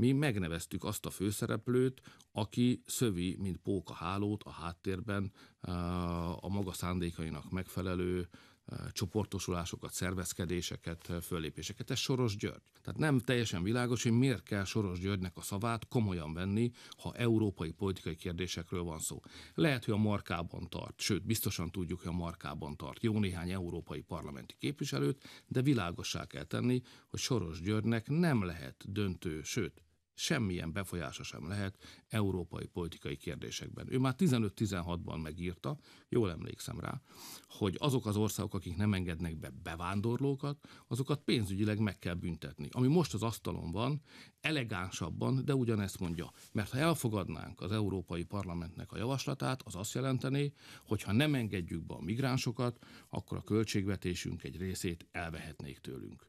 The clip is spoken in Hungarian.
mi megneveztük azt a főszereplőt, aki szövi, mint póka hálót a háttérben a maga szándékainak megfelelő csoportosulásokat, szervezkedéseket, föllépéseket. Ez Soros György. Tehát nem teljesen világos, hogy miért kell Soros Györgynek a szavát komolyan venni, ha európai politikai kérdésekről van szó. Lehet, hogy a markában tart, sőt, biztosan tudjuk, hogy a markában tart jó néhány európai parlamenti képviselőt, de világossá kell tenni, hogy Soros Györgynek nem lehet döntő, sőt, semmilyen befolyása sem lehet európai politikai kérdésekben. Ő már 15-16-ban megírta, jól emlékszem rá, hogy azok az országok, akik nem engednek be bevándorlókat, azokat pénzügyileg meg kell büntetni. Ami most az asztalon van, elegánsabban, de ugyanezt mondja. Mert ha elfogadnánk az Európai Parlamentnek a javaslatát, az azt jelentené, hogy ha nem engedjük be a migránsokat, akkor a költségvetésünk egy részét elvehetnék tőlünk.